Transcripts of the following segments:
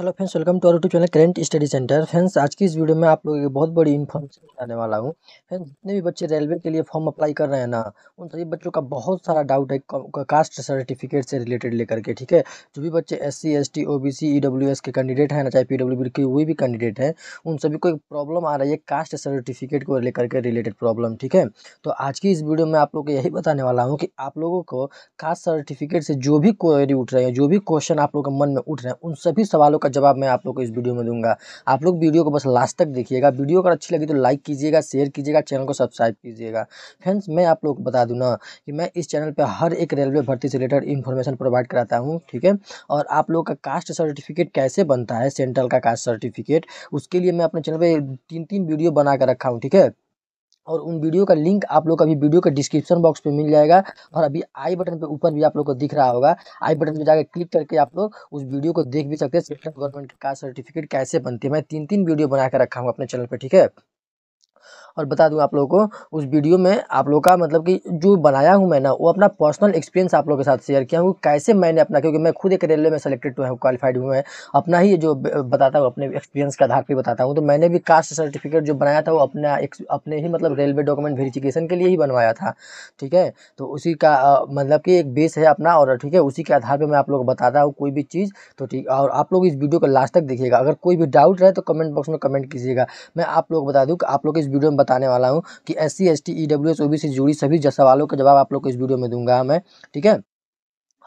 hello friends welcome to to channel current study centre friends आज की इस video में आप लोगों की बहुत बड़ी इन्फॉर्मेशन बताने वाला हूँ फ्रेंड्स जितने भी बच्चे रेलवे के लिए फॉर्म अप्लाई कर रहे हैं ना उन सभी बच्चों का बहुत सारा डाउट है कास्ट सर्टिफिकेट से रिलेटेड लेकर के ठीक है जो भी बच्चे S C S T O B C E W S के कैंडिडेट हैं ना चाहे पी डब्ल्यू के कोई भी कैंडिडेट हैं उन सभी को एक प्रॉब्लम आ रही है कास्ट सर्टिफिकेट को लेकर के रिलेटेड प्रॉब्लम ठीक है तो आज की इस वीडियो में आप लोग को यही बताने वाला हूँ कि आप लोगों को कास्ट सर्टिफिकेट से जो भी क्वेरी उठ रहे हैं जो भी क्वेश्चन आप लोगों के मन में उठ रहे हैं उन सभी सवालों का जवाब मैं आप लोग को इस वीडियो में दूंगा आप लोग वीडियो को बस लास्ट तक देखिएगा वीडियो अगर अच्छी लगी तो लाइक कीजिएगा शेयर कीजिएगा चैनल को सब्सक्राइब कीजिएगा फ्रेंड्स मैं आप लोग को बता दूँ ना कि मैं इस चैनल पर हर एक रेलवे भर्ती से रिलेटेड इन्फॉर्मेशन प्रोवाइड कराता हूँ ठीक है और आप लोग का कास्ट सर्टिफिकेट कैसे बनता है सेंट्रल का कास्ट सर्टिफिकेट उसके लिए मैं अपने चैनल पर तीन तीन वीडियो बना कर रखा हूँ ठीक है और उन वीडियो का लिंक आप लोग अभी वीडियो के डिस्क्रिप्शन बॉक्स पे मिल जाएगा और अभी आई बटन पे ऊपर भी आप लोग को दिख रहा होगा आई बटन पे जाकर क्लिक करके आप लोग उस वीडियो को देख भी सकते हैं सेंट्रल गवर्नमेंट का सर्टिफिकेट कैसे बनती है मैं तीन तीन वीडियो बना रखा हूँ अपने चैनल पर ठीक है और बता दूँ आप लोगों को उस वीडियो में आप लोग का मतलब कि जो बनाया हूँ मैं ना वो अपना पर्सनल एक्सपीरियंस आप लोग के साथ शेयर किया हूँ कैसे मैंने अपना क्योंकि मैं खुद एक रेलवे में सेलेक्टेड हुआ हूँ क्वालिफाइड हुए हैं अपना ही जो बताता हूँ अपने एक्सपीरियंस के आधार पर बताता हूँ तो मैंने भी कास्ट सर्टिफिकेट जो बनाया था वो अपना अपने ही मतलब रेलवे डॉक्यूमेंट वेरीफिकेशन के लिए ही बनवाया था ठीक है तो उसी का मतलब कि एक बेस है अपना और ठीक है उसी के आधार पर मैं आप लोग बताता हूँ कोई भी चीज़ तो ठीक और आप लोग इस वीडियो को लास्ट तक देखिएगा अगर कोई भी डाउट रहे तो कमेंट बॉक्स में कमेंट कीजिएगा मैं आप लोग बता दूँ कि आप लोग इस वीडियो में बता बताने वाला हूँ कि S C S T E W S O B C जुड़ी सभी सवालों के जवाब आप लोग को इस वीडियो में दूंगा मैं ठीक है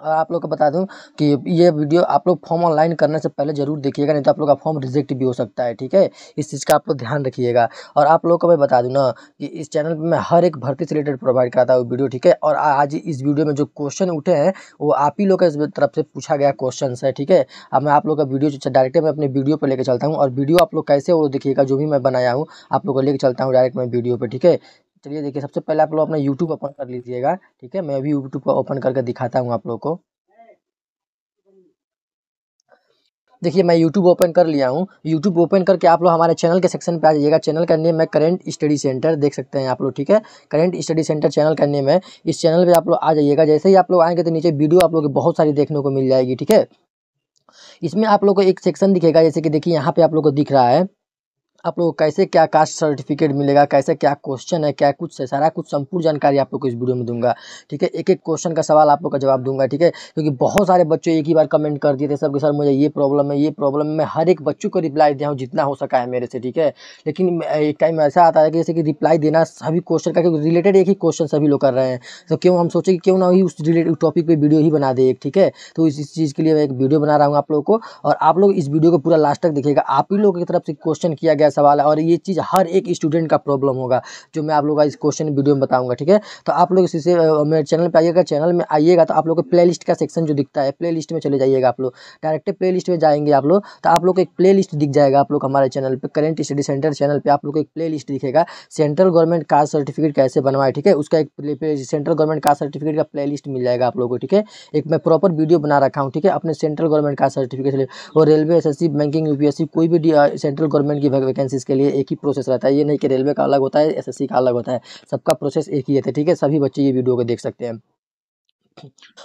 और आप लोग को बता दूं कि ये वीडियो आप लोग फॉर्म ऑनलाइन करने से पहले ज़रूर देखिएगा नहीं तो आप लोग का फॉर्म रिजेक्ट भी हो सकता है ठीक है इस चीज़ का आप लोग ध्यान रखिएगा और आप लोग को मैं बता दूं ना कि इस चैनल पे मैं हर एक भर्ती से रिलेटेड प्रोवाइड कराता हूँ वीडियो ठीक है और आज इस वीडियो में जो क्वेश्चन उठे हैं वो आप ही लोग के तरफ से पूछा गया क्वेश्चन है ठीक है अब मैं आप लोग का वीडियो डायरेक्ट मैं अपने वीडियो पर लेकर चलता हूँ और वीडियो आप लोग कैसे वो देखिएगा जो भी मैं बनाया हूँ आप लोग को लेकर चलता हूँ डायरेक्ट मैं वीडियो पर ठीक है चलिए देखिए सबसे पहले आप लोग अपना यूट्यूब ओपन कर लीजिएगा ठीक है मैं अभी यूट्यूब का ओपन करके दिखाता हूँ आप लोग को देखिए मैं YouTube ओपन कर लिया हूँ YouTube ओपन करके आप लोग हमारे चैनल के सेक्शन पे आ जाइएगा चैनल का नेम है करेंट स्टडी सेंटर देख सकते हैं आप लोग ठीक है करेंट स्टडी सेंटर चैनल का नेम है इस चैनल पे आप लोग आ जाइएगा जैसे ही आप लोग आएंगे तो नीचे वीडियो आप लोग बहुत सारी देखने को मिल जाएगी ठीक है इसमें आप लोग को एक सेक्शन दिखेगा जैसे कि देखिए यहाँ पे आप लोग को दिख रहा है आप लोगों को कैसे क्या कास्ट सर्टिफिकेट मिलेगा कैसे क्या क्वेश्चन है क्या कुछ है सारा कुछ संपूर्ण जानकारी आप लोग को इस वीडियो में दूंगा ठीक है एक एक क्वेश्चन का सवाल आप लोग का जवाब दूंगा ठीक है क्योंकि बहुत सारे बच्चों एक ही बार कमेंट कर दिए थे सब कि सर मुझे ये प्रॉब्लम है ये प्रॉब्लम मैं हर एक बच्चों को रिप्लाई दिया हूँ जितना हो सका है मेरे से ठीक है लेकिन एक टाइम ऐसा आता है कि जैसे कि रिप्लाई देना सभी क्वेश्चन का रिलेटेड एक ही क्वेश्चन सभी लोग कर रहे हैं तो क्यों हम सोचे कि क्यों ना ही उस रिलेटेड टॉपिक पर वीडियो ही बना दे एक ठीक है तो इस चीज़ के लिए मैं एक वीडियो बना रहा हूँ आप लोगों को और आप लोग इस वीडियो को पूरा लास्ट तक देखिएगा आप ही लोगों की तरफ से क्वेश्चन किया गया सवाल है और ये चीज़ हर एक स्टूडेंट का प्रॉब्लम होगा जो मैं आप लोग का इस क्वेश्चन वीडियो में बताऊँगा ठीक है तो आप लोग से मेरे चैनल पर आइएगा चैनल में आइएगा तो आप लोग को प्ले का सेक्शन जो दिखता है प्ले में चले जाइएगा आप लोग डायरेक्ट प्ले में जाएंगे आप लोग तो आप लोग को एक प्ले दिख जाएगा आप लोग हमारे चैनल पर करेंट स्टडी सेंटर चैनल पर आप लोग को एक प्ले दिखेगा सेंट्रल गवर्नमेंट कास्ट सर्टिफिकेट कैसे बनवाए ठीक है उसका एक सेंट्रल गवर्नमेंट कास्ट सर्टिफिकेट का प्ले मिल जाएगा आप लोग को ठीक है एक मैं प्रॉपर वीडियो बना रखा हूँ ठीक है अपने सेंट्रल गवर्नमेंट कास्ट सर्टिफिकेट और रेलवे एस बैंकिंग यूपीएससी कोई भी सेंट्रल गवर्नमेंट की वैकेंसीज के लिए एक ही प्रोसेस रहता है ये नहीं कि रेलवे का अलग होता है एसएससी का अलग होता है सबका प्रोसेस एक ही रहता है ठीक है सभी बच्चे ये वीडियो को देख सकते हैं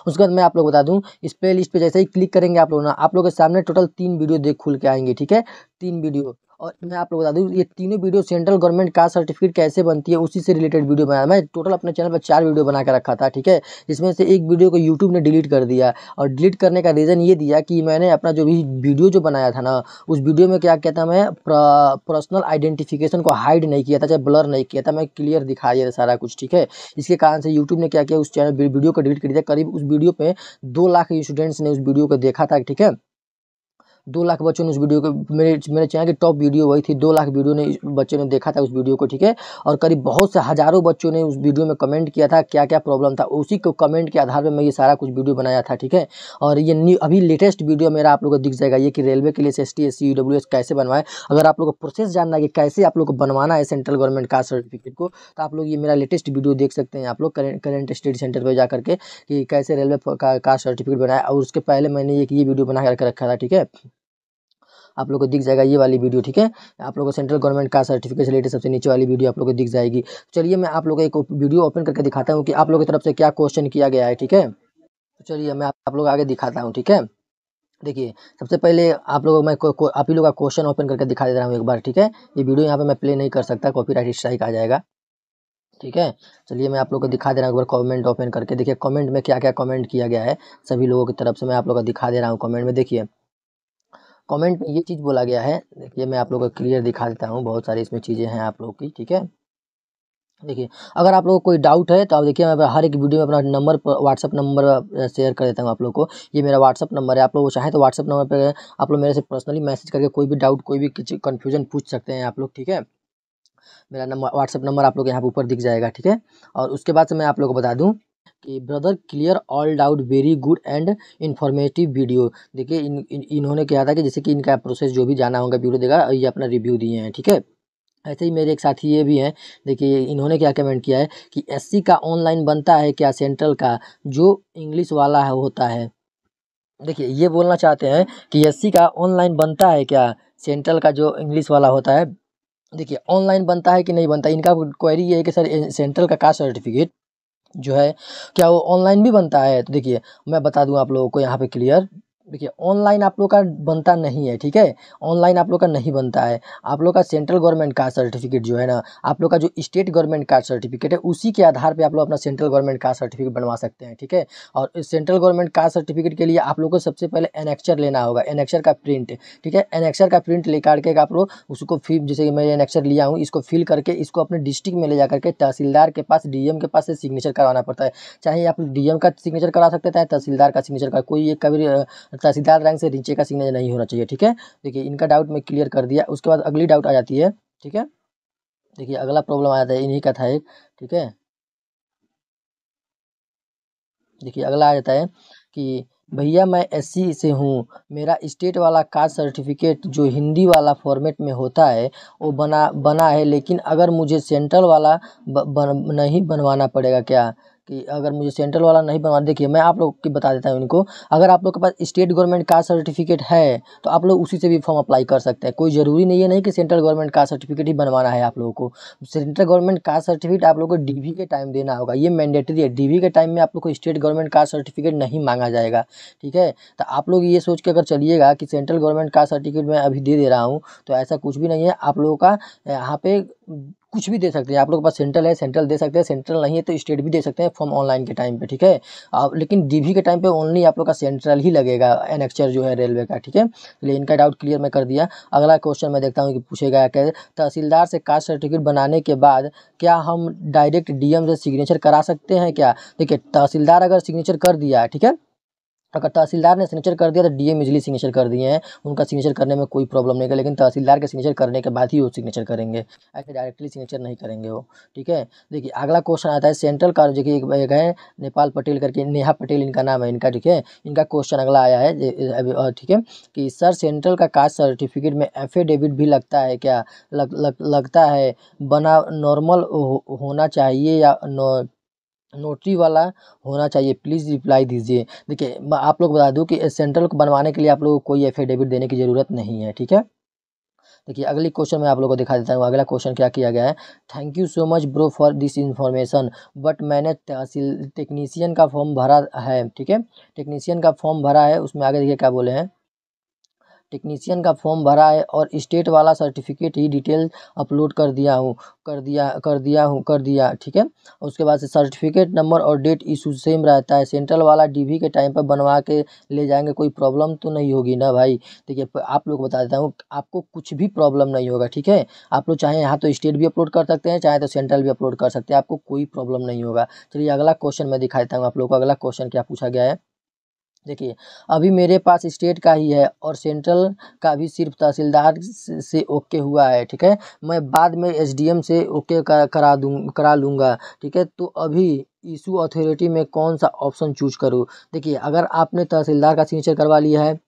उसके बाद मैं आप लोग बता दूं इस प्ले लिस्ट पे जैसे ही क्लिक करेंगे आप लोग ना आप लोगों के सामने टोटल तीन वीडियो देख खुल के आएंगे ठीक है तीन वीडियो और मैं आप लोग बता दूँ ये तीनों वीडियो सेंट्रल गवर्नमेंट का सर्टिफिकेट कैसे बनती है उसी से रिलेटेड वीडियो बनाया मैं टोटल अपने चैनल पर चार वीडियो बना के रखा था ठीक है जिसमें से एक वीडियो को यूट्यूब ने डिलीट कर दिया और डिलीट करने का रीज़न ये दिया कि मैंने अपना जो भी वीडियो जो बनाया था ना उस वीडियो में क्या कहता था मैं पर्सनल आइडेंटिफिकेशन को हाइड नहीं किया था चाहे ब्लर नहीं किया था मैं क्लियर दिखा दिया था सारा कुछ ठीक है इसके कारण से यूट्यूब ने क्या किया उस चैनल वीडियो को डिलीट कर दिया करीब उस वीडियो पर दो लाख स्टूडेंट्स ने उस वीडियो को देखा था ठीक है दो लाख बच्चों ने उस वीडियो को मेरे मेरे चैनल की टॉप वीडियो वही थी दो लाख वीडियो ने बच्चों ने देखा था उस वीडियो को ठीक है और करीब बहुत से हज़ारों बच्चों ने उस वीडियो में कमेंट किया था क्या क्या प्रॉब्लम था उसी को कमेंट के आधार पर मैं ये सारा कुछ वीडियो बनाया था ठीक है और ये न्यू अभी लेटेस्ट वीडियो मेरा आप लोग को दिख जाएगा ये कि रेलवे के लिए एस टी एस कैसे बनवाएं अगर आप लोग को प्रोसेस जानना है कि कैसे आप लोग को बनवाना है सेंट्रल गवर्नमेंट कास्ट सर्टिफिकेट को तो आप लोग ये मेरा लेटेस्ट वीडियो देख सकते हैं आप लोग करेंट स्टडी सेंटर पर जा करके कि कैसे रेलवे का कास्ट सर्टिफिकेट बनाया और उसके पहले मैंने एक ये वीडियो बना करके रखा था ठीक है आप लोग को दिख जाएगा ये वाली वीडियो ठीक है आप लोग को सेंट्रल गवर्नमेंट का सर्टिफिकेट रिलेटेड सबसे नीचे वाली वीडियो आप लोग को दिख जाएगी तो चलिए मैं आप लोग एक वीडियो ओपन करके दिखाता हूँ कि आप लोगों की तरफ से क्या क्वेश्चन किया गया है ठीक है तो चलिए मैं आप लोग आगे दिखाता हूँ ठीक है देखिए सबसे पहले आप लोगों मैं को, को, आप ही लोग का क्वेश्चन ओपन करके दिखा दे रहा हूँ एक बार ठीक है ये वीडियो यहाँ पे मैं प्ले नहीं कर सकता कॉपीराइट स्ट्राइक आ जाएगा ठीक है चलिए मैं आप लोग को दिखा दे रहा हूँ एक बार कमेंट ओपन करके देखिए कमेंट में क्या क्या कमेंट किया गया है सभी लोगों की तरफ से मैं आप लोग को दिखा दे रहा हूँ कॉमेंट में देखिए कमेंट में ये चीज़ बोला गया है देखिए मैं आप लोगों को क्लियर दिखा देता हूँ बहुत सारी इसमें चीज़ें हैं आप लोग की ठीक है देखिए अगर आप लोगों को कोई डाउट है तो आप देखिए मैं हर एक वीडियो में अपना नंबर व्हाट्सअप नंबर शेयर कर देता हूँ आप लोग को ये मेरा व्हाट्सअप नंबर है आप लोग चाहें तो व्हाट्सअप नंबर पर आप लोग मेरे से पर्सनली मैसेज करके कोई भी डाउट कोई भी कन्फ्यूजन पूछ सकते हैं आप लोग ठीक है मेरा नंबर व्हाट्सअप नंबर आप लोग यहाँ पर ऊपर दिख जाएगा ठीक है और उसके बाद से मैं आप लोग को बता दूँ कि brother clear all doubt very good and informative video देखिए इन, इन इन्होंने क्या था कि जैसे कि इनका प्रोसेस जो भी जाना होगा वीडियो देगा ये अपना रिव्यू दिए हैं ठीक है ऐसे ही मेरे एक साथी ये भी हैं देखिए इन्होंने क्या कमेंट किया है कि एससी का ऑनलाइन बनता है क्या सेंट्रल का जो इंग्लिश वाला है होता है देखिए ये बोलना चाहते हैं कि एससी का ऑनलाइन बनता है क्या सेंट्रल का जो इंग्लिश वाला होता है देखिए ऑनलाइन बनता है कि नहीं बनता इनका क्वेरी ये है कि सर सेंट्रल का कास्ट सर्टिफिकेट जो है क्या वो ऑनलाइन भी बनता है तो देखिए मैं बता दूँ आप लोगों को यहाँ पे क्लियर देखिए ऑनलाइन आप लोग का बनता नहीं है ठीक है ऑनलाइन आप लोग का नहीं बनता है आप लोग का सेंट्रल गवर्नमेंट का सर्टिफिकेट जो है ना आप लोग का जो स्टेट गवर्नमेंट का सर्टिफिकेट है उसी के आधार पे आप लोग अपना सेंट्रल गवर्नमेंट का सर्टिफिकेट बनवा सकते हैं ठीक है और सेंट्रल गवर्नमेंट का सर्टिफिकेट के लिए आप लोग को सबसे पहले एनेक्चर लेना होगा एनेक्चर का प्रिंट ठीक है एनेक्चर का प्रिंट ले करके आप लोग उसको फिर जैसे कि मैं एनेक्चर लिया हूँ इसको फिल करके इसको अपने डिस्ट्रिक्ट में ले जा करके तहसीलदार के पास डी के पास से सिग्नेचर करवाना पड़ता है चाहे आप डीएम का सिग्नेचर करा सकते हैं तहसीलदार का सिग्नेचर का कोई एक कभी तथा अच्छा, सीधा रैंक से नीचे का सिग्नेचर नहीं होना चाहिए ठीक है देखिए इनका डाउट मैं क्लियर कर दिया उसके बाद अगली डाउट आ जाती है ठीक है देखिए अगला प्रॉब्लम आ जाता है इन्हीं का था एक ठीक है देखिए अगला आ जाता है कि भैया मैं एस से हूँ मेरा स्टेट वाला कास्ट सर्टिफिकेट जो हिंदी वाला फॉर्मेट में होता है वो बना बना है लेकिन अगर मुझे सेंट्रल वाला ब, ब, नहीं बनवाना पड़ेगा क्या कि अगर मुझे सेंट्रल वाला नहीं बनवा देखिए मैं आप लोग की बता देता हूँ इनको अगर आप लोग के पास स्टेट गवर्नमेंट का सर्टिफिकेट है तो आप लोग उसी से भी फॉर्म अप्लाई कर सकते हैं कोई ज़रूरी नहीं है नहीं कि सेंट्रल गवर्नमेंट का सर्टिफिकेट ही बनवाना है आप लोगों को सेंट्रल गवर्नमेंट का सर्टिफिकेट आप लोग को डी के टाइम देना होगा ये मैंडेटरी है डी के टाइम में आप लोग को स्टेट गवर्नमेंट का सर्टिफिकेट नहीं मांगा जाएगा ठीक है तो आप लोग ये सोच के अगर चलिएगा कि सेंट्रल गवर्नमेंट का सर्टिफिकेट मैं अभी दे दे रहा हूँ तो ऐसा कुछ भी नहीं है आप लोगों का यहाँ पे कुछ भी दे सकते हैं आप लोग के पास सेंट्रल है सेंट्रल दे सकते हैं सेंट्रल नहीं है तो स्टेट भी दे सकते हैं फॉर्म ऑनलाइन के टाइम पे ठीक है आप लेकिन डीवी के टाइम पे ओनली आप लोग का सेंट्रल ही लगेगा एनेक्चर जो है रेलवे का ठीक है चलिए इनका डाउट क्लियर मैं कर दिया अगला क्वेश्चन मैं देखता हूँ कि पूछेगा कैसे तहसीलदार से कास्ट सर्टिफिकेट बनाने के बाद क्या हम डायरेक्ट डी से सिग्नेचर करा सकते हैं क्या देखिए तहसीलदार अगर सिग्नेचर कर दिया ठीक है अगर तहसीलदार ने सिग्नेचर कर दिया तो डीएम इजली सिग्नेचर कर दिए हैं उनका सिग्नेचर करने में कोई प्रॉब्लम नहीं है लेकिन तहसीलदार के सिग्नेचर करने के बाद ही वो सिग्नेचर करेंगे ऐसे डायरेक्टली सिग्नेचर नहीं करेंगे वो ठीक है देखिए अगला क्वेश्चन आता है सेंट्रल का देखिए एक एक है नेपाल पटेल करके नेहा पटेल इनका नाम है इनका ठीक है इनका क्वेश्चन अगला आया है ठीक है कि सर सेंट्रल का कास्ट सर्टिफिकेट में एफिडेविट भी लगता है क्या लग, लग, लगता है बना नॉर्मल हो, होना चाहिए या नोटरी वाला होना चाहिए प्लीज़ रिप्लाई दीजिए देखिए मैं आप लोग बता दूँ कि सेंट्रल को बनवाने के लिए आप लोग को कोई एफिडेविट देने की ज़रूरत नहीं है ठीक है देखिए अगली क्वेश्चन मैं आप लोगों को दिखा देता हूँ अगला क्वेश्चन क्या किया गया है thank you so much bro for this information but मैंने तहसील टेक्नीसियन का फॉर्म भरा है ठीक है टेक्नीसियन का फॉर्म भरा है उसमें आगे देखिए क्या बोले हैं टेक्नीशियन का फॉर्म भरा है और स्टेट वाला सर्टिफिकेट ही डिटेल अपलोड कर दिया हूँ कर दिया कर दिया हूँ कर दिया ठीक है उसके बाद से सर्टिफिकेट नंबर और डेट इशू सेम रहता है सेंट्रल वाला डीवी के टाइम पर बनवा के ले जाएंगे कोई प्रॉब्लम तो नहीं होगी ना भाई देखिए आप लोग बता देता हूँ आपको कुछ भी प्रॉब्लम नहीं होगा ठीक है आप लोग चाहे यहाँ तो स्टेट भी अपलोड कर सकते हैं चाहे तो सेंट्रल भी अपलोड कर सकते हैं आपको कोई प्रॉब्लम नहीं होगा चलिए अगला क्वेश्चन मैं दिखा देता हूँ आप लोग को अगला क्वेश्चन क्या पूछा गया है देखिए अभी मेरे पास स्टेट का ही है और सेंट्रल का भी सिर्फ तहसीलदार से ओके हुआ है ठीक है मैं बाद में एसडीएम से ओके करा दूँ करा लूँगा ठीक है तो अभी इशू अथॉरिटी में कौन सा ऑप्शन चूज करूँ देखिए अगर आपने तहसीलदार का सिग्नेचर करवा लिया है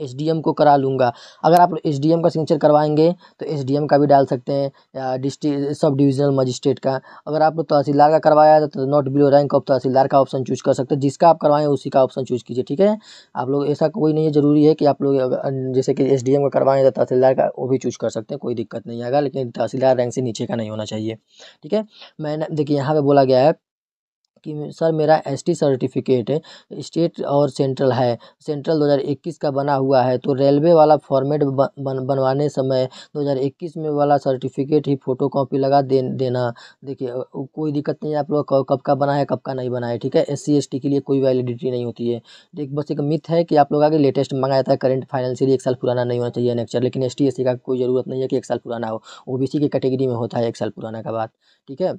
एस डी एम को करा लूँगा अगर आप एस डी एम का सिग्नेचर करवाएंगे तो एस डी एम का भी डाल सकते हैं या डिस्ट्रिक्ट सब डिविजनल मजिस्ट्रेट का अगर आप तहसीलदार का करवाया है तो नॉट बिलो रैंक ऑफ तहसीलदार का ऑप्शन चूज कर सकते हैं जिसका आप करवाएं उसी का ऑप्शन चूज कीजिए ठीक है आप लोग ऐसा कोई नहीं है ज़रूरी है कि आप लोग जैसे कि एस डी एम का करवाएं तो तहसीलदार का वो भी चूज कर सकते हैं कोई दिक्कत नहीं आएगा लेकिन तहसीलदार रैंक से नीचे का नहीं होना चाहिए ठीक है मैंने देखिए यहाँ पर बोला गया है कि सर मेरा एस टी सर्टिफिकेट स्टेट और सेंट्रल है सेंट्रल दो हज़ार इक्कीस का बना हुआ है तो रेलवे वाला फॉर्मेट बन बनवाने समय दो हज़ार इक्कीस में वाला सर्टिफिकेट ही फ़ोटो कॉपी लगा दे देना देखिए कोई दिक्कत नहीं है आप लोग कब का बना है कब का नहीं बना है ठीक है एस सी एस टी के लिए कोई वैलिडिटी नहीं होती है एक बस एक मिथ है कि आप लोग आगे लेटेस्ट मंगा जाता है करंट फाइनेंशियल एक साल पुराना नहीं होना चाहिए नेक्चर लेकिन एस टी एस सी का कोई ज़रूरत नहीं है कि एक साल पुराना हो ओ बी सी की कैटेगरी में होता है एक साल पुराना का बात ठीक है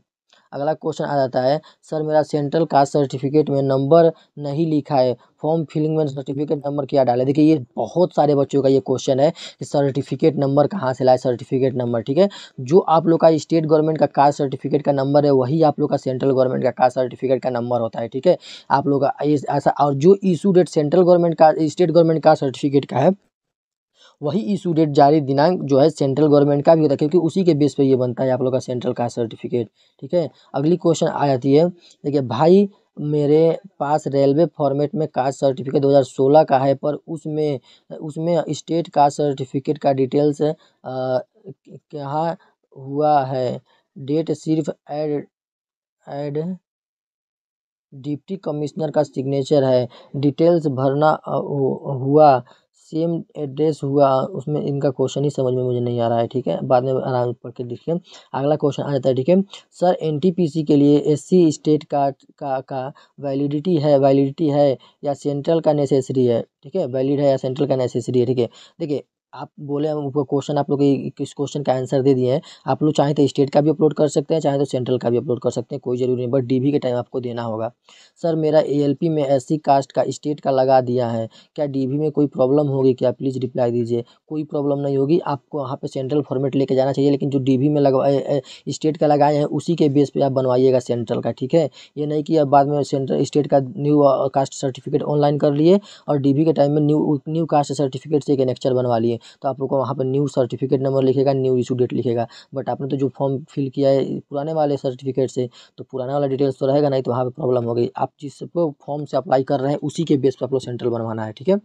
अगला क्वेश्चन आ जाता है सर मेरा सेंट्रल कास्ट सर्टिफिकेट में नंबर नहीं लिखा है फॉर्म फिलिंग में सर्टिफिकेट नंबर क्या डाले देखिए ये बहुत सारे बच्चों का ये क्वेश्चन है कि सर्टिफिकेट नंबर कहाँ से लाए सर्टिफिकेट नंबर ठीक है जो आप लोग का स्टेट गवर्नमेंट का कास्ट सर्टिफिकेट का नंबर है वही आप लोग का सेंट्रल गवर्नमेंट का कास्ट सर्टिफिकेट का नंबर होता है ठीक है आप लोग का ऐसा और जो इशू डेट सेंट्रल गवर्नमेंट का स्टेट गवर्नमेंट का सर्टिफिकेट का है वही इशू डेट जारी दिनांक जो है सेंट्रल गवर्नमेंट का भी होता है क्योंकि उसी के बेस पर ये बनता है आप लोग का सेंट्रल का सर्टिफिकेट ठीक है अगली क्वेश्चन आ जाती है देखिए भाई मेरे पास रेलवे फॉर्मेट में कास्ट सर्टिफिकेट 2016 का है पर उसमें उसमें स्टेट कास्ट सर्टिफिकेट का डिटेल्स कहाँ हुआ है डेट सिर्फ एड एड डिप्टी कमिश्नर का सिग्नेचर है डिटेल्स भरना हुआ सेम एड्रेस हुआ उसमें इनका क्वेश्चन ही समझ में मुझे नहीं आ रहा है ठीक है बाद में आराम पढ़ के देखिए अगला क्वेश्चन आ जाता है ठीक है सर एनटीपीसी के लिए एससी स्टेट कार्ड का का वैलिडिटी है वैलिडिटी है या सेंट्रल का नेसेसरी है ठीक है वैलिड है या सेंट्रल का नेसेसरी है ठीक है देखिए आप बोले हम ऊपर क्वेश्चन आप लोग इस क्वेश्चन का आंसर दे दिए हैं आप लोग चाहें तो स्टेट का भी अपलोड कर सकते हैं चाहे तो सेंट्रल का भी अपलोड कर सकते हैं कोई ज़रूरी नहीं बट डीबी के टाइम आपको देना होगा सर मेरा एएलपी में एससी कास्ट का स्टेट का लगा दिया है क्या डीबी में कोई प्रॉब्लम होगी क्या प्लीज़ रिप्लाई दीजिए कोई प्रॉब्लम नहीं होगी आपको वहाँ पर सेंट्रल फॉर्मेट लेके जाना चाहिए लेकिन जो डी में लगा स्टेट का लगाए हैं उसी के बेस पर आप बनवाइएगा सेंट्रल का ठीक है ये नहीं कि अब बाद में सेंट्रल स्टेट का न्यू कास्ट सर्टिफिकेट ऑनलाइन कर लिए और डी के टाइम में न्यू न्यू कास्ट सर्टिफिकेट से एक बनवा लिए तो आप लोग को वहाँ पर न्यू सर्टिफिकेट नंबर लिखेगा न्यू इशू डेट लिखेगा बट आपने तो जो फॉर्म फिल किया है पुराने वाले सर्टिफिकेट से तो पुराना वाला डिटेल्स तो रहेगा नहीं तो वहाँ पर प्रॉब्लम होगी आप जिस फॉर्म से अप्लाई कर रहे हैं उसी के बेस पर आप लोग सेंट्रल बनवाना है ठीक है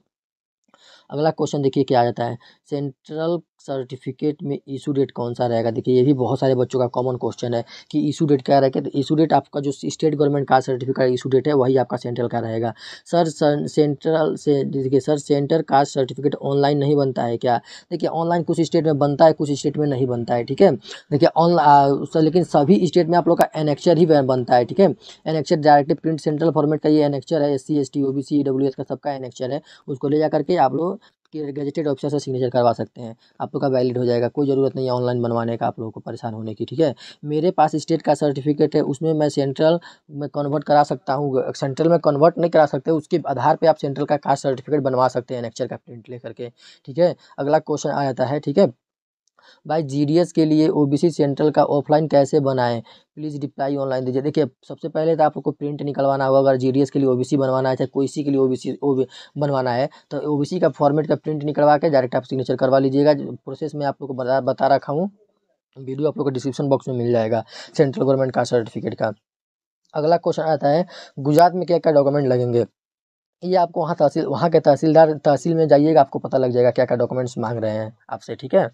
अगला क्वेश्चन देखिए क्या आ जाता है सेंट्रल सर्टिफिकेट में इशू डेट कौन सा रहेगा देखिए ये भी बहुत सारे बच्चों का कॉमन क्वेश्चन है कि इशू डेट क्या रहेगा तो इशू डेट आपका जो स्टेट गवर्नमेंट का सर्टिफिकेट इशू डेट है वही आपका सेंट्रल का रहेगा सर सर सेंट्रल से देखिए सर सेंटर का सर्टिफिकेट ऑनलाइन नहीं बनता है क्या देखिए ऑनलाइन कुछ स्टेट में बनता है कुछ स्टेट में नहीं बनता है ठीक है देखिए ऑनलाइन लेकिन सभी स्टेट में आप लोग का एनेक्चर ही बनता है ठीक है annexure direct print central format का ये एनेक्चर है S C S T O B C W S का सबका एनेक्चर है उसको ले जा करके आप लोग गजेटेड ऑफिसर से सिग्नेचर करवा सकते हैं आप लोग का वैलिड हो जाएगा कोई ज़रूरत नहीं है ऑनलाइन बनवाने का आप लोगों को परेशान होने की ठीक है मेरे पास स्टेट का सर्टिफिकेट है उसमें मैं सेंट्रल में कन्वर्ट करा सकता हूँ सेंट्रल में कन्वर्ट नहीं करा सकते उसके आधार पर आप सेंट्रल का कास्ट सर्टिफिकेट बनवा सकते हैं नेक्चर का प्रिंट ले करके ठीक है अगला क्वेश्चन आ जाता है ठीक है भाई जी के लिए ओ सेंट्रल का ऑफलाइन कैसे बनाएं प्लीज़ रिप्लाई ऑनलाइन दीजिए देखिए सबसे पहले तो आपको प्रिंट निकलवाना होगा अगर जी के लिए ओ बनवाना है चाहे कोई सी के लिए ओ बी बनवाना है तो ओ का फॉर्मेट का प्रिंट निकलवा के डायरेक्ट आप सिग्नेचर करवा लीजिएगा प्रोसेस में आप लोग को बता बता रखा हूँ वीडियो आप लोग को डिस्क्रिप्शन बॉक्स में मिल जाएगा सेंट्रल गवर्नमेंट का सर्टिफिकेट का अगला क्वेश्चन आता है गुजरात में क्या क्या डॉक्यूमेंट लगेंगे ये आपको वहाँ तहसील वहाँ के तहसीलदार तहसील में जाइएगा आपको पता लग जाएगा क्या क्या डॉक्यूमेंट्स मांग रहे हैं आपसे ठीक है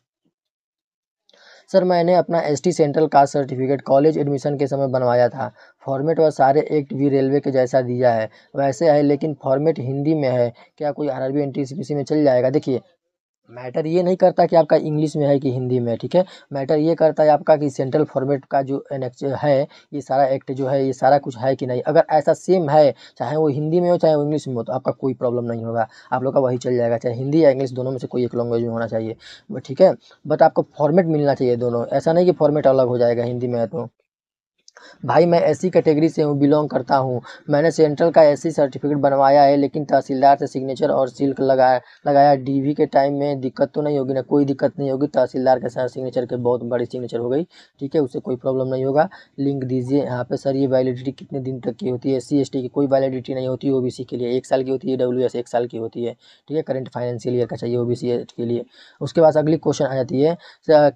सर मैंने अपना ST central caste certificate college admission के समय बनवाया था फॉर्मेट व सारे एक्ट भी रेलवे के जैसा दिया है वैसे है लेकिन फॉर्मेट हिंदी में है क्या कोई R R B N T P C P C चल जाएगा देखिए मैटर ये नहीं करता कि आपका इंग्लिश में है कि हिंदी में है ठीक है मैटर ये करता है आपका कि सेंट्रल फॉर्मेट का जो एन है ये सारा एक्ट जो है ये सारा कुछ है कि नहीं अगर ऐसा सेम है चाहे वो हिंदी में हो चाहे वो इंग्लिश में हो तो आपका कोई प्रॉब्लम नहीं होगा आप लोग का वही चल जाएगा चाहे हिंदी या इंग्लिश दोनों में से कोई एक लैंग्वेज में होना चाहिए ठीक है बट आपको फॉर्मेट मिलना चाहिए दोनों ऐसा नहीं कि फॉर्मेट अलग हो जाएगा हिंदी में तो भाई मैं ऐसी कैटेगरी से हूँ बिलोंग करता हूँ मैंने सेंट्रल का ऐसी सर्टिफिकेट बनवाया है लेकिन तहसीलदार से सिग्नेचर और सिल्क लगाया लगाया डी के टाइम में दिक्कत तो नहीं होगी ना कोई दिक्कत नहीं होगी तहसीलदार के साथ सिग्नेचर के बहुत बड़ी सिग्नेचर हो गई ठीक है उससे कोई प्रॉब्लम नहीं होगा लिंक दीजिए यहाँ पर सर ये वैलिडिटी कितने दिन तक की होती है एस सी की कोई वैलिडिटी नहीं होती ओ के लिए एक साल की होती है डब्ल्यू एक साल की होती है ठीक है करंट फाइनेंशियल ईयर का चाहिए ओ के लिए उसके बाद अगली क्वेश्चन आ जाती है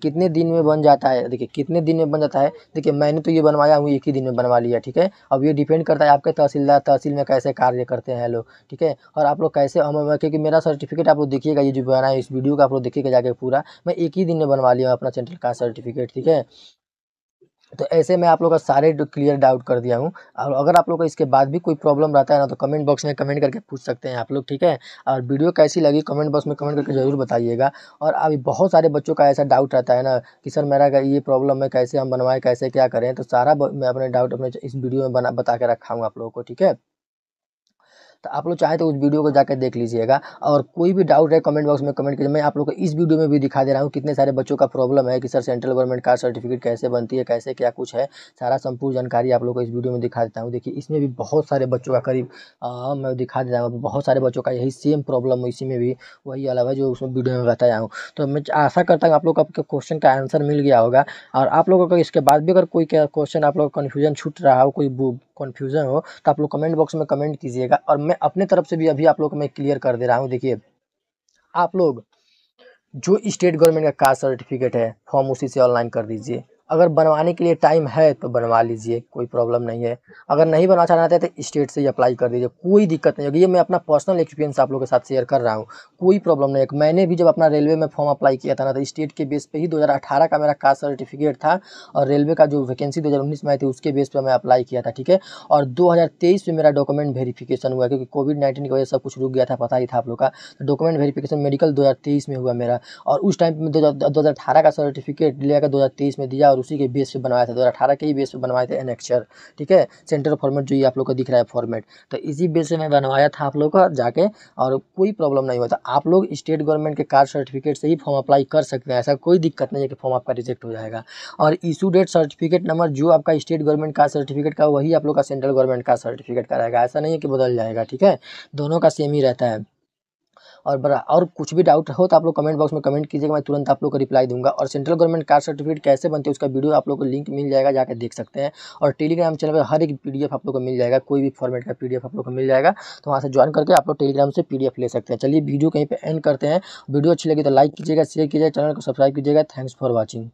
कितने दिन में बन जाता है देखिए कितने दिन में बन जाता है देखिए मैंने तो ये बनवाया है वो एक ही दिन में बनवा लिया ठीक है अब ये डिपेंड करता है आपके तहसीलदार तहसील में कैसे कार्य करते हैं लोग ठीक है और आप लोग कैसे क्योंकि मेरा सर्टिफिकेट आप लोग देखिएगा ये जो बना है इस वीडियो का आप लोग देखिएगा जाके पूरा मैं एक ही दिन में बनवा लिया अपना सेंट्रल कास्ट सर्टिफिकेट ठीक है तो ऐसे मैं आप लोग का सारे क्लियर डाउट कर दिया हूँ और अगर आप लोग का इसके बाद भी कोई प्रॉब्लम रहता है ना तो कमेंट बॉक्स में कमेंट करके पूछ सकते हैं आप लोग ठीक है और वीडियो कैसी लगी कमेंट बॉक्स में कमेंट करके ज़रूर बताइएगा और अभी बहुत सारे बच्चों का ऐसा डाउट रहता है ना कि सर मेरा ये प्रॉब्लम है कैसे हम बनवाएं कैसे क्या करें तो सारा मैं अपने डाउट अपने इस वीडियो में बना बता के रखा हूँ आप लोगों को ठीक है तो आप लोग चाहे तो उस वीडियो को जाकर देख लीजिएगा और कोई भी डाउट है कमेंट बॉक्स में कमेंट कीजिए मैं आप लोग को इस वीडियो में भी दिखा दे रहा हूँ कितने सारे बच्चों का प्रॉब्लम है कि सर सेंट्रल गवर्नमेंट का सर्टिफिकेट कैसे बनती है कैसे क्या कुछ है सारा संपूर्ण जानकारी आप लोग को इस वीडियो में दिखा देता हूँ देखिए इसमें भी बहुत सारे बच्चों का करीब मैं दिखा देता हूँ बहुत सारे बच्चों का यही सेम प्रॉब्लम इसी में भी वही अलग है जो उसमें वीडियो में बताया हूँ तो मैं आशा करता हूँ आप लोग का क्वेश्चन का आंसर मिल गया होगा और आप लोगों को इसके बाद भी अगर कोई क्वेश्चन आप लोग कन्फ्यूजन छूट रहा हो कोई कन्फ्यूजन हो तो आप लोग कमेंट बॉक्स में कमेंट कीजिएगा और मैं अपने तरफ से भी अभी आप लोग को मैं क्लियर कर दे रहा हूँ देखिए आप लोग जो स्टेट गवर्नमेंट का कास्ट सर्टिफिकेट है फॉर्म उसी से ऑनलाइन कर दीजिए अगर बनवाने के लिए टाइम है तो बनवा लीजिए कोई प्रॉब्लम नहीं है अगर नहीं बनवा चाहते तो स्टेट से ही अप्लाई कर दीजिए कोई दिक्कत नहीं होगी ये मैं अपना पर्सनल एक्सपीरियंस आप लोगों के साथ शेयर कर रहा हूँ कोई प्रॉब्लम नहीं है मैंने भी जब अपना रेलवे में फॉर्म अप्लाई किया था ना तो स्टेट के बेस पर ही दो का मेरा कास्ट सर्टिफिकेट था और रेलवे का जो वैकेंसी दो में आई थी उसके बेस पर मैं अप्लाई किया था ठीक है और दो में मेरा डॉक्यूमेंट वेरीफिकेशन हुआ क्योंकि कोविड नाइन्टीन की वजह से सब कुछ रुक गया था पता ही था आप लोग का तो डॉक्यूमेंट वेरीफिकेशन मेडिकल दो में हुआ मेरा और उस टाइम में दो का सर्टिफिकेट लेकर दो में दिया और और उसी के बेस पे बनवाया था दो हज़ार के ही बेस पे बनवाए थे एनेक्चर ठीक है सेंटर फॉर्मेट जो ये आप लोग का दिख रहा है फॉर्मेट तो इसी बेस से मैं बनवाया था आप लोग का जाके और कोई प्रॉब्लम नहीं हुआ था आप लोग स्टेट गवर्नमेंट के कार्ड सर्टिफिकेट से ही फॉर्म अप्लाई कर सकते हैं ऐसा कोई दिक्कत नहीं है कि फॉर्म आपका रिजेक्ट हो जाएगा और इशू डेट सर्टिफिकेट नंबर जो आपका स्टेट गवर्नमेंट का सर्टिफिकेट का वही आप लोग का सेंट्रल गवर्नमेंट का सर्टिफिकेट का रहेगा ऐसा नहीं है कि बदल जाएगा ठीक है दोनों का सेम ही रहता है और बड़ा और कुछ भी डाउट हो तो आप लोग कमेंट बॉक्स में कमेंट कीजिएगा मैं तुरंत आप लोग को रिप्लाई दूंगा और सेंट्रल गवर्नमेंट कार्ड सर्टिफिकेट कैसे बनती है उसका वीडियो आप लोग को लिंक मिल जाएगा जाकर देख सकते हैं और टेलीग्राम चैनल पर हर एक पी आप लोग को मिल जाएगा कोई भी फॉर्मेट का पी आप लोग को मिल जाएगा तो वहाँ से ज्वाइन करके आप लोग टेलीग्राम से पी ले सकते हैं चलिए वीडियो कहीं पर एंड करते हैं वीडियो अच्छी लगी तो लाइक कीजिएगा शेयर कीजिएगा चैनल को सब्सक्राइब कीजिएगा थैंक्स फॉर वॉचिंग